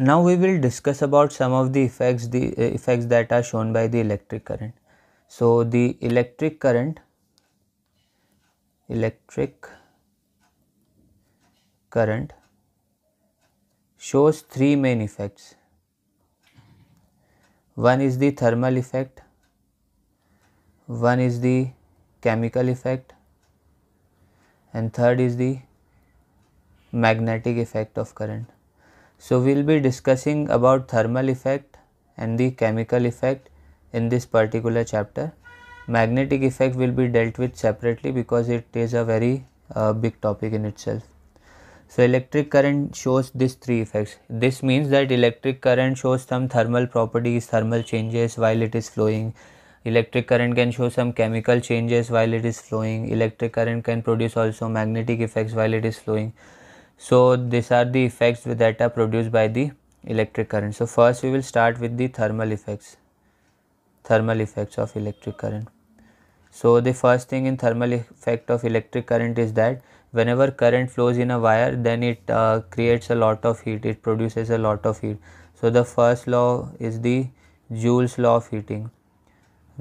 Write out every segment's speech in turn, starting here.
Now we will discuss about some of the effects the uh, effects that are shown by the electric current. So the electric current electric current shows three main effects. One is the thermal effect, one is the chemical effect and third is the magnetic effect of current. So we'll be discussing about thermal effect and the chemical effect in this particular chapter. Magnetic effect will be dealt with separately because it is a very uh, big topic in itself. So electric current shows these three effects. This means that electric current shows some thermal properties, thermal changes while it is flowing. Electric current can show some chemical changes while it is flowing. Electric current can produce also magnetic effects while it is flowing so these are the effects that are produced by the electric current so first we will start with the thermal effects thermal effects of electric current so the first thing in thermal effect of electric current is that whenever current flows in a wire then it uh, creates a lot of heat it produces a lot of heat so the first law is the joule's law of heating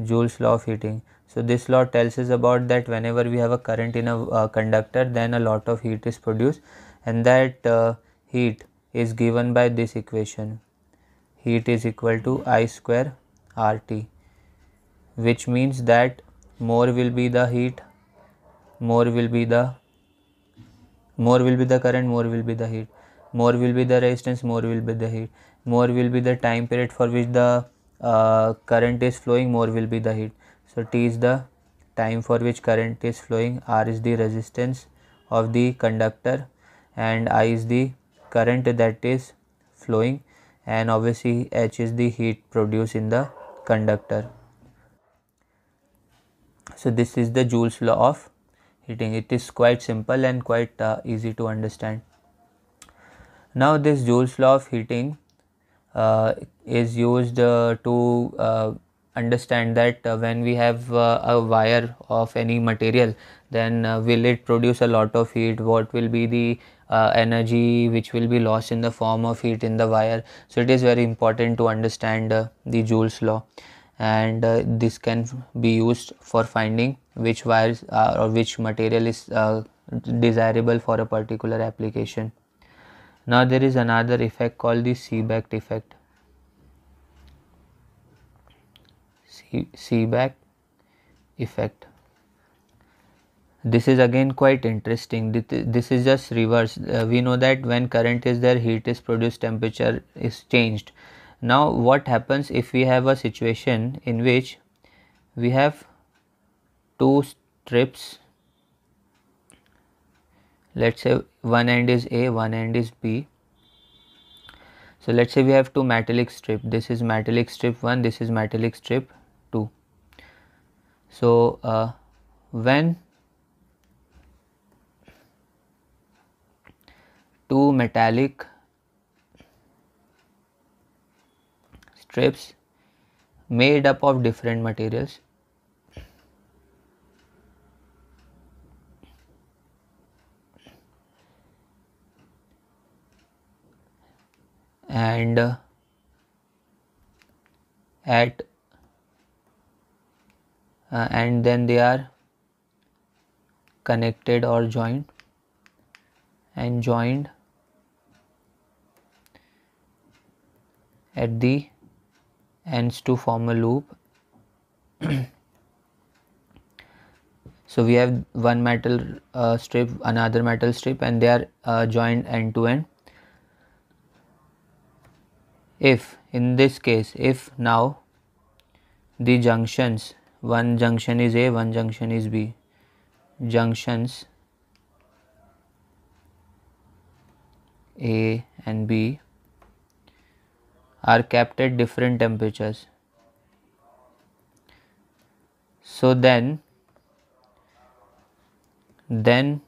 joule's law of heating so this law tells us about that whenever we have a current in a uh, conductor then a lot of heat is produced and that uh, heat is given by this equation heat is equal to I square RT which means that more will be the heat more will be the more will be the current more will be the heat more will be the resistance more will be the heat more will be the time period for which the uh, current is flowing more will be the heat so t is the time for which current is flowing r is the resistance of the conductor and I is the current that is flowing and obviously H is the heat produced in the conductor. So this is the Joule's law of heating. It is quite simple and quite uh, easy to understand. Now this Joule's law of heating uh, is used uh, to uh, understand that uh, when we have uh, a wire of any material then will it produce a lot of heat what will be the uh, energy which will be lost in the form of heat in the wire so it is very important to understand uh, the joule's law and uh, this can be used for finding which wires or which material is uh, desirable for a particular application now there is another effect called the seebeck effect seebeck effect this is again quite interesting this is just reverse uh, we know that when current is there heat is produced temperature is changed now what happens if we have a situation in which we have two strips let's say one end is a one end is b so let's say we have two metallic strip this is metallic strip 1 this is metallic strip 2 so uh, when two metallic strips made up of different materials and uh, at uh, and then they are connected or joined and joined at the ends to form a loop so we have one metal uh, strip another metal strip and they are uh, joined end to end if in this case if now the junctions one junction is a one junction is b junctions a and b are kept at different temperatures. So then, then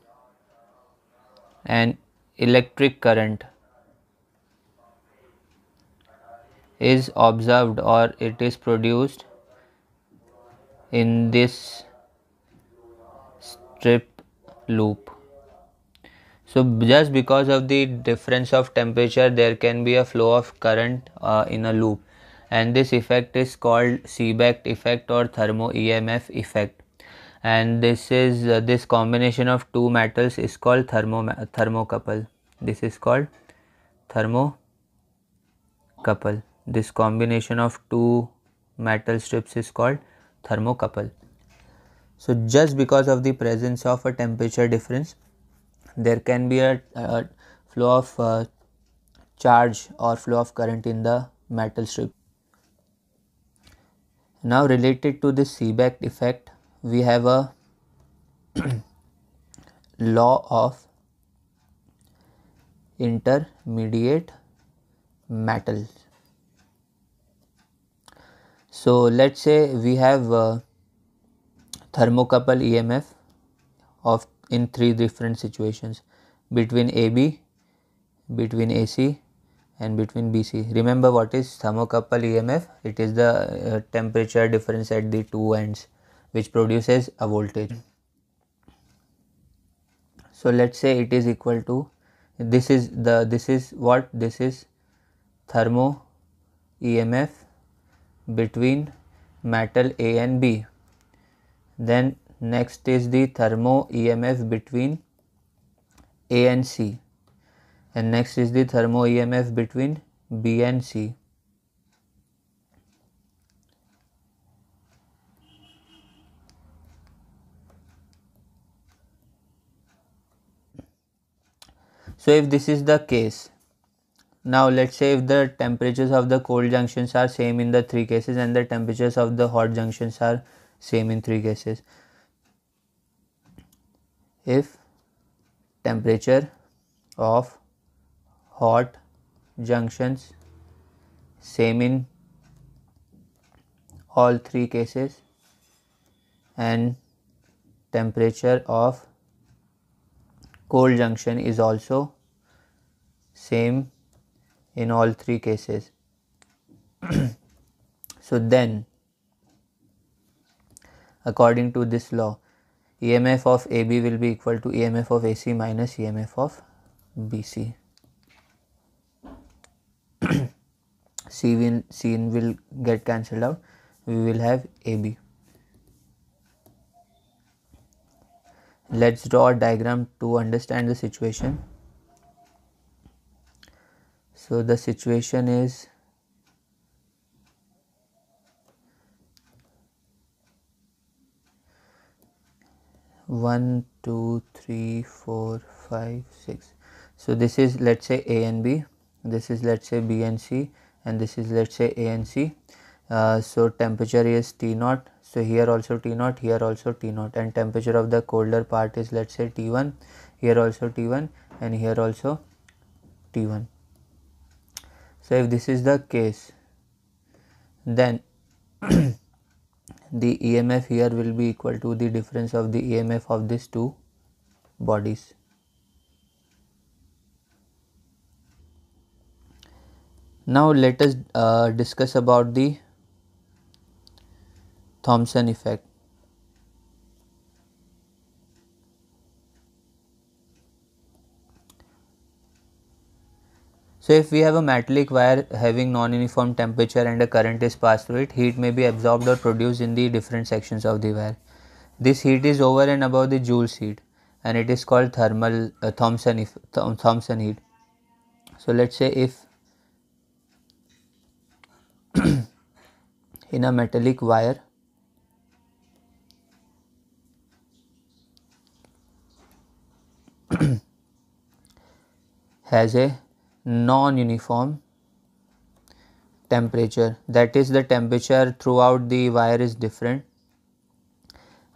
an electric current is observed or it is produced in this strip loop so just because of the difference of temperature there can be a flow of current uh, in a loop and this effect is called Seebeck effect or thermo EMF effect and this is uh, this combination of two metals is called thermo thermocouple this is called thermo couple. this combination of two metal strips is called thermocouple so just because of the presence of a temperature difference there can be a, a flow of uh, charge or flow of current in the metal strip. Now related to the Seebeck effect, we have a law of intermediate metal. So let's say we have thermocouple EMF of in three different situations between AB, between AC and between BC. Remember what is thermocouple EMF? It is the uh, temperature difference at the two ends which produces a voltage. So let's say it is equal to this is the this is what this is thermo EMF between metal A and B. Then Next is the thermo EMF between A and C. And next is the thermo EMF between B and C. So if this is the case, now let's say if the temperatures of the cold junctions are same in the three cases and the temperatures of the hot junctions are same in three cases if temperature of hot junctions same in all three cases and temperature of cold junction is also same in all three cases so then according to this law EMF of AB will be equal to EMF of AC minus EMF of BC. C in, C in will get cancelled out. We will have AB. Let's draw a diagram to understand the situation. So the situation is 1 2 3 4 5 6 so this is let's say a and b this is let's say b and c and this is let's say a and c uh, so temperature is t naught so here also t naught here also t naught and temperature of the colder part is let's say t1 here also t1 and here also t1 so if this is the case then the EMF here will be equal to the difference of the EMF of these two bodies. Now let us uh, discuss about the Thomson effect. So if we have a metallic wire having non-uniform temperature and a current is passed through it, heat may be absorbed or produced in the different sections of the wire. This heat is over and above the Joule's heat and it is called thermal uh, Thomson, if, th Thomson heat. So let's say if in a metallic wire has a non-uniform temperature that is the temperature throughout the wire is different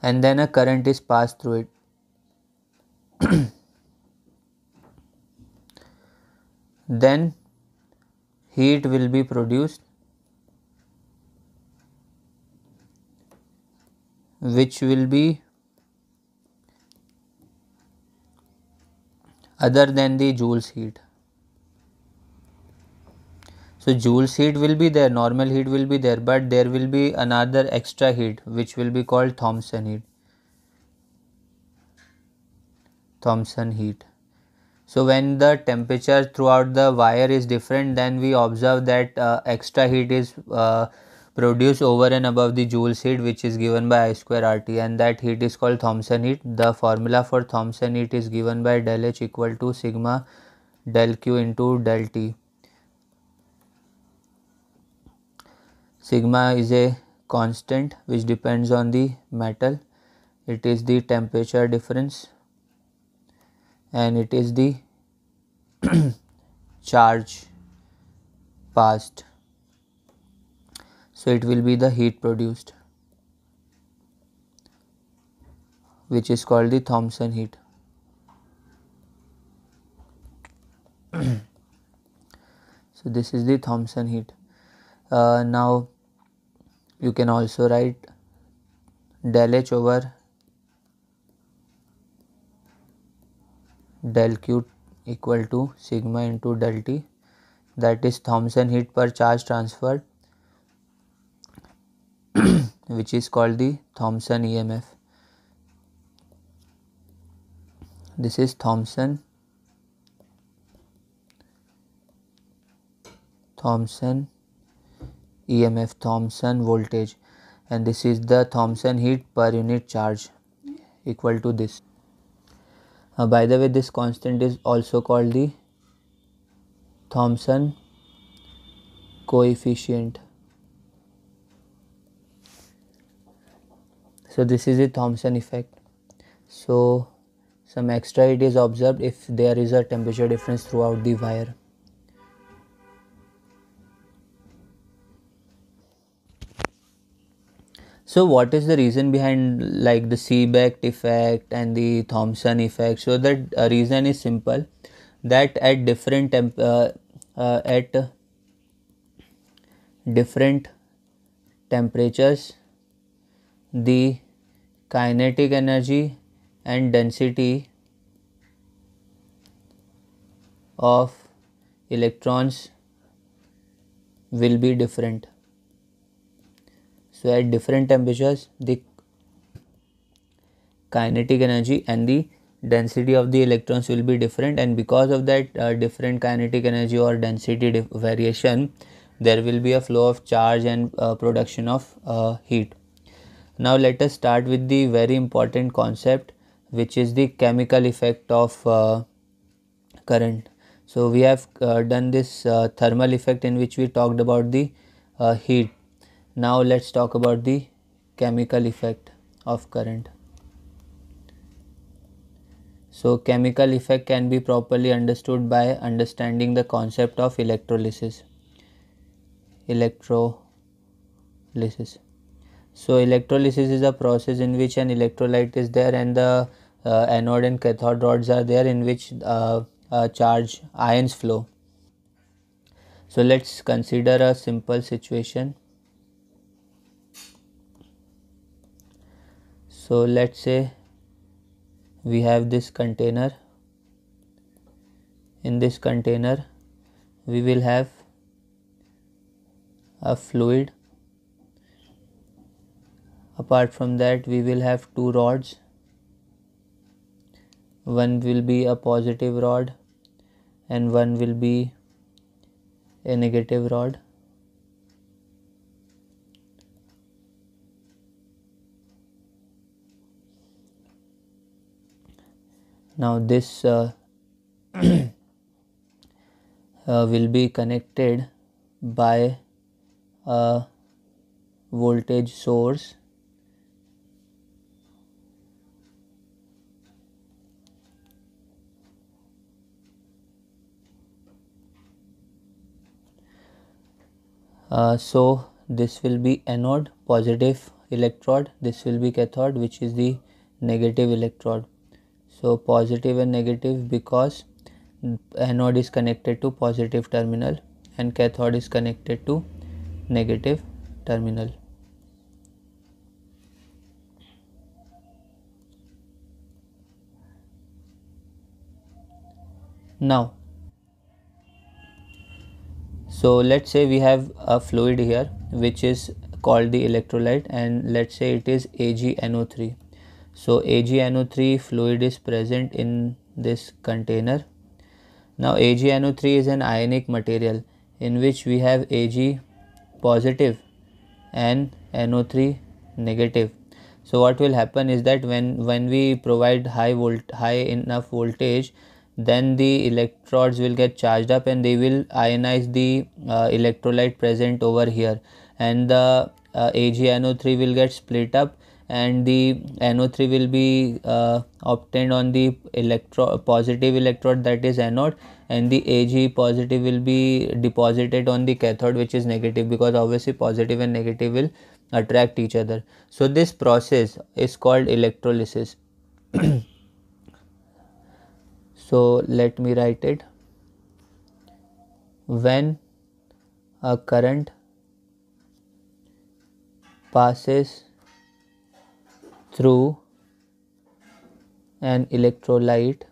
and then a current is passed through it then heat will be produced which will be other than the Joule's heat so joules heat will be there normal heat will be there but there will be another extra heat which will be called thomson heat thomson heat so when the temperature throughout the wire is different then we observe that uh, extra heat is uh, produced over and above the joule heat which is given by I square RT and that heat is called Thomson heat. The formula for Thomson heat is given by del H equal to sigma del Q into del T. Sigma is a constant which depends on the metal. It is the temperature difference and it is the charge passed. So it will be the heat produced which is called the Thomson heat. so this is the Thomson heat. Uh, now you can also write del h over del q equal to sigma into del t that is Thomson heat per charge transfer which is called the Thomson EMF. This is Thomson Thomson EMF Thomson voltage and this is the Thomson heat per unit charge equal to this. Uh, by the way this constant is also called the Thomson coefficient. So this is the Thomson effect. So some extra heat is observed if there is a temperature difference throughout the wire. So, what is the reason behind like the Seebeck effect and the Thomson effect? So, the uh, reason is simple that at different temp- uh, uh, at different temperatures, the kinetic energy and density of electrons will be different so at different temperatures, the kinetic energy and the density of the electrons will be different and because of that uh, different kinetic energy or density variation there will be a flow of charge and uh, production of uh, heat now let us start with the very important concept which is the chemical effect of uh, current so we have uh, done this uh, thermal effect in which we talked about the heat now let's talk about the chemical effect of current so chemical effect can be properly understood by understanding the concept of electrolysis electrolysis so electrolysis is a process in which an electrolyte is there and the uh, anode and cathode rods are there in which uh, uh, charge ions flow so let's consider a simple situation so let's say we have this container in this container we will have a fluid apart from that we will have two rods one will be a positive rod and one will be a negative rod now this uh, uh, will be connected by a voltage source Uh, so this will be anode positive electrode this will be cathode which is the negative electrode so positive and negative because anode is connected to positive terminal and cathode is connected to negative terminal now so let's say we have a fluid here which is called the electrolyte and let's say it is AgNO3 so AgNO3 fluid is present in this container. Now AgNO3 is an ionic material in which we have Ag positive and NO3 negative. So what will happen is that when, when we provide high volt high enough voltage then the electrodes will get charged up and they will ionize the uh, electrolyte present over here and the uh, AgNO3 will get split up and the NO3 will be uh, obtained on the electro positive electrode that is anode and the Ag positive will be deposited on the cathode which is negative because obviously positive and negative will attract each other. So this process is called electrolysis. so let me write it. When a current passes through an electrolyte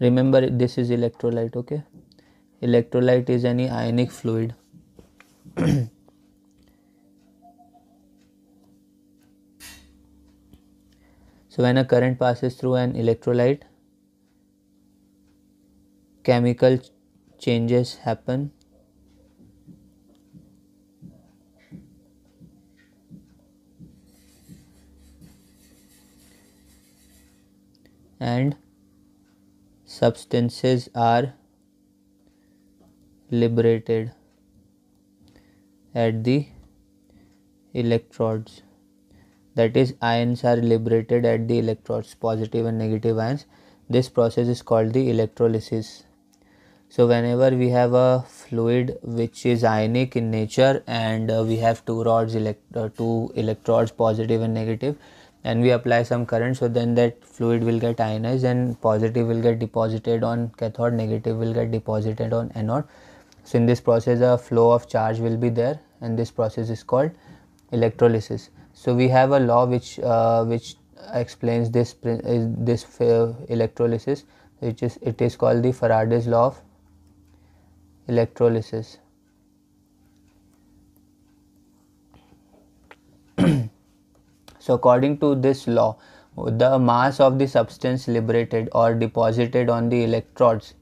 remember this is electrolyte okay electrolyte is any ionic fluid so when a current passes through an electrolyte chemical changes happen and substances are liberated at the electrodes that is ions are liberated at the electrodes positive and negative ions this process is called the electrolysis so whenever we have a fluid which is ionic in nature and uh, we have two rods elect- uh, two electrodes positive and negative and we apply some current so then that fluid will get ionized and positive will get deposited on cathode negative will get deposited on anode so in this process a flow of charge will be there and this process is called electrolysis so we have a law which uh, which explains this uh, this uh, electrolysis which is it is called the faraday's law of electrolysis So according to this law, the mass of the substance liberated or deposited on the electrodes,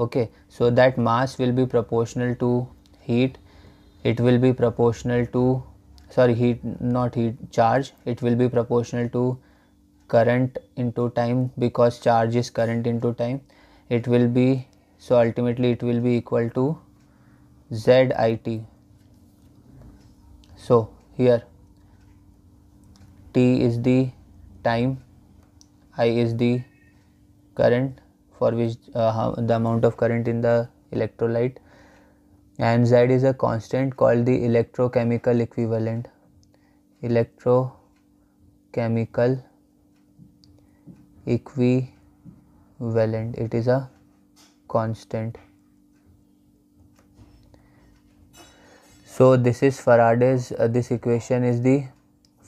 okay, so that mass will be proportional to heat, it will be proportional to, sorry, heat, not heat, charge, it will be proportional to current into time because charge is current into time it will be so ultimately it will be equal to z i t so here T is the time, I is the current for which uh, the amount of current in the electrolyte and Z is a constant called the electrochemical equivalent. Electrochemical equivalent. It is a constant. So this is Faraday's, uh, this equation is the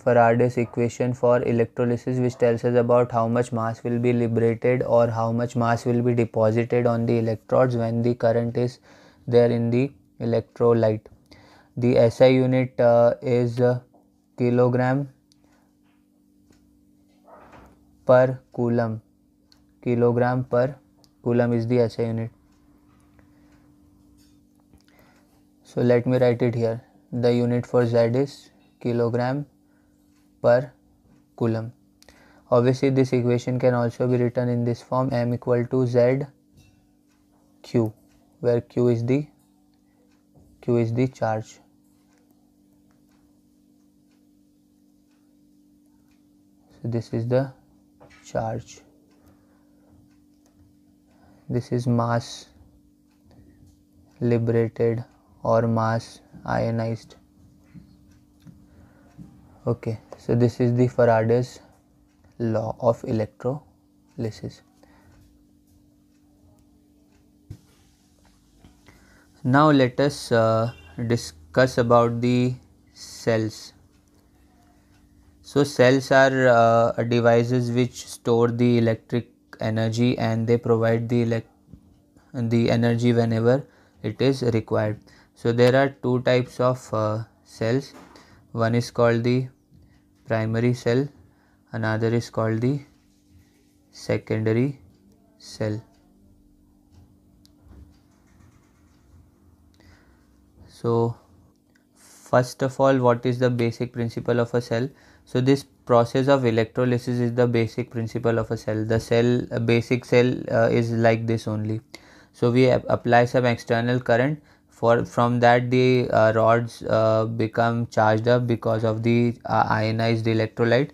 Faraday's equation for electrolysis which tells us about how much mass will be liberated or how much mass will be deposited on the electrodes when the current is there in the electrolyte. The SI unit uh, is uh, kilogram per coulomb. Kilogram per coulomb is the SI unit. So let me write it here. The unit for Z is kilogram per coulomb. Obviously, this equation can also be written in this form m equal to z q where q is the q is the charge. So this is the charge. This is mass liberated or mass ionized okay so this is the faraday's law of electrolysis now let us uh, discuss about the cells so cells are uh, devices which store the electric energy and they provide the elect- the energy whenever it is required so there are two types of uh, cells one is called the primary cell another is called the secondary cell so first of all what is the basic principle of a cell so this process of electrolysis is the basic principle of a cell the cell basic cell uh, is like this only so we apply some external current for from that the uh, rods uh, become charged up because of the uh, ionized electrolyte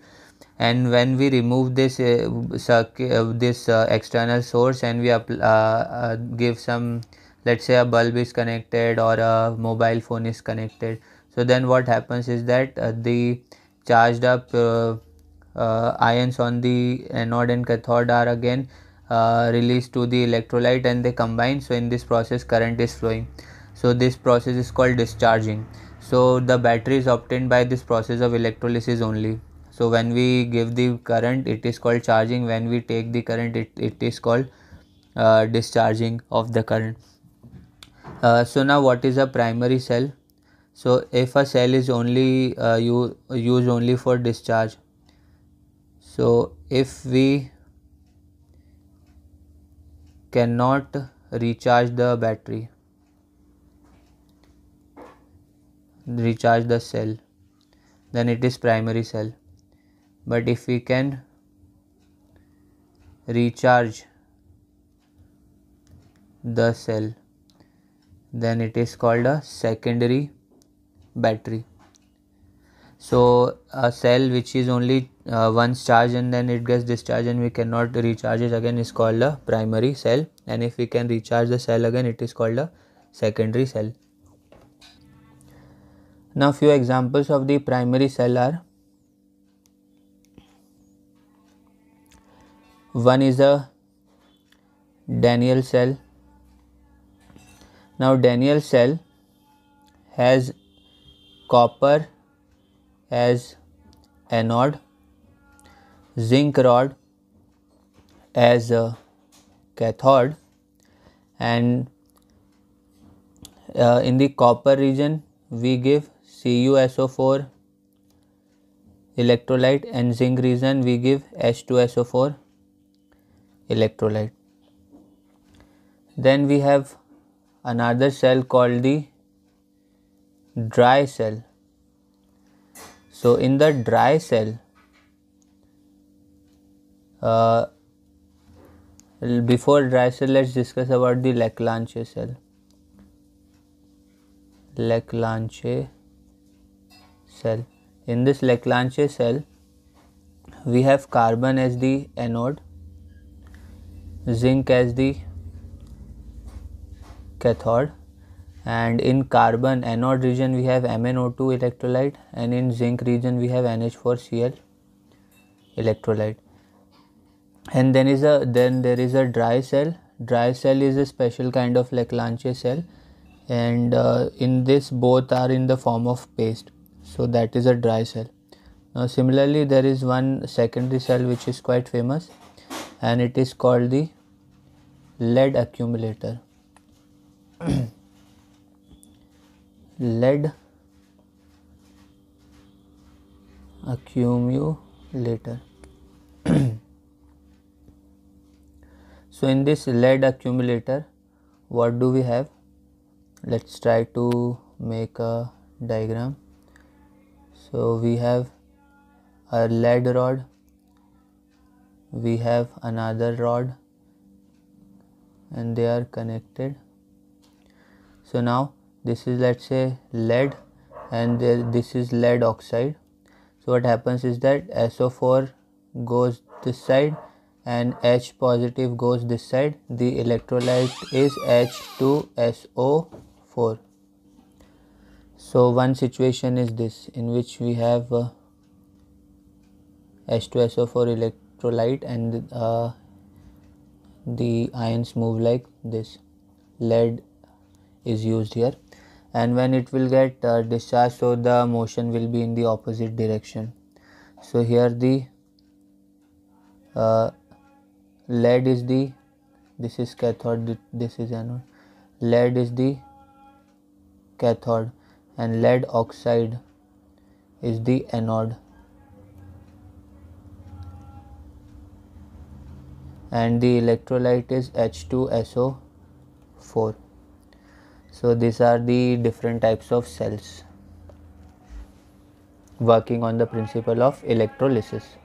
and when we remove this uh, circuit, uh, this uh, external source and we give some let's say a bulb is connected or a mobile phone is connected so then what happens is that the charged up ions on the anode and cathode are again released to the electrolyte and they combine so in this process current is flowing so this process is called discharging so the battery is obtained by this process of electrolysis only so when we give the current it is called charging when we take the current it, it is called uh, discharging of the current uh, so now what is a primary cell so if a cell is only uh, you use only for discharge so if we cannot recharge the battery recharge the cell then it is primary cell but if we can recharge the cell then it is called a secondary battery so a cell which is only uh, once charged and then it gets discharged and we cannot recharge it again is called a primary cell and if we can recharge the cell again it is called a secondary cell now few examples of the primary cell are one is a Daniel cell. Now Daniel cell has copper as anode, zinc rod as a cathode and uh, in the copper region we give CuSO4 electrolyte and zinc reason we give H2SO4 electrolyte. Then we have another cell called the dry cell. So in the dry cell, uh, before dry cell let's discuss about the Leclanché cell. Leclanché cell. In this Leclanche cell, we have carbon as the anode, zinc as the cathode and in carbon anode region we have MnO2 electrolyte and in zinc region we have NH4Cl electrolyte and then is a then there is a dry cell dry cell is a special kind of Leclanche cell and uh, in this both are in the form of paste so that is a dry cell now similarly there is one secondary cell which is quite famous and it is called the lead accumulator lead accumulator so in this lead accumulator what do we have let's try to make a diagram so we have a lead rod we have another rod and they are connected so now this is let's say lead and this is lead oxide so what happens is that SO4 goes this side and H positive goes this side the electrolyte is H2SO4 so one situation is this in which we have uh, H2SO4 electrolyte and uh, the ions move like this lead is used here and when it will get uh, discharged so the motion will be in the opposite direction so here the uh, lead is the this is cathode this is anode lead is the cathode and lead oxide is the anode and the electrolyte is H2SO4 so these are the different types of cells working on the principle of electrolysis